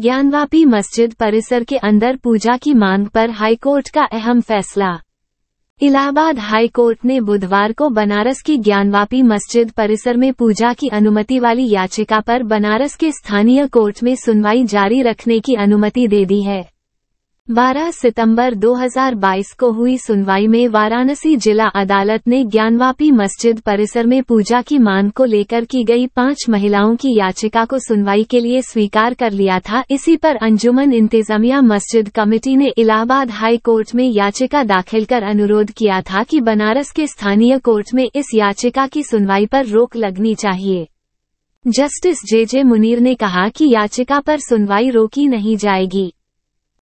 ज्ञानवापी मस्जिद परिसर के अंदर पूजा की मांग पर हाईकोर्ट का अहम फैसला इलाहाबाद हाई कोर्ट ने बुधवार को बनारस की ज्ञानवापी मस्जिद परिसर में पूजा की अनुमति वाली याचिका पर बनारस के स्थानीय कोर्ट में सुनवाई जारी रखने की अनुमति दे दी है 12 सितंबर 2022 को हुई सुनवाई में वाराणसी जिला अदालत ने ज्ञानवापी मस्जिद परिसर में पूजा की मांग को लेकर की गई पांच महिलाओं की याचिका को सुनवाई के लिए स्वीकार कर लिया था इसी पर अंजुमन इंतजामिया मस्जिद कमेटी ने इलाहाबाद हाई कोर्ट में याचिका दाखिल कर अनुरोध किया था कि बनारस के स्थानीय कोर्ट में इस याचिका की सुनवाई पर रोक लगनी चाहिए जस्टिस जे जे मुनीर ने कहा कि याचिका पर सुनवाई रोकी नहीं जाएगी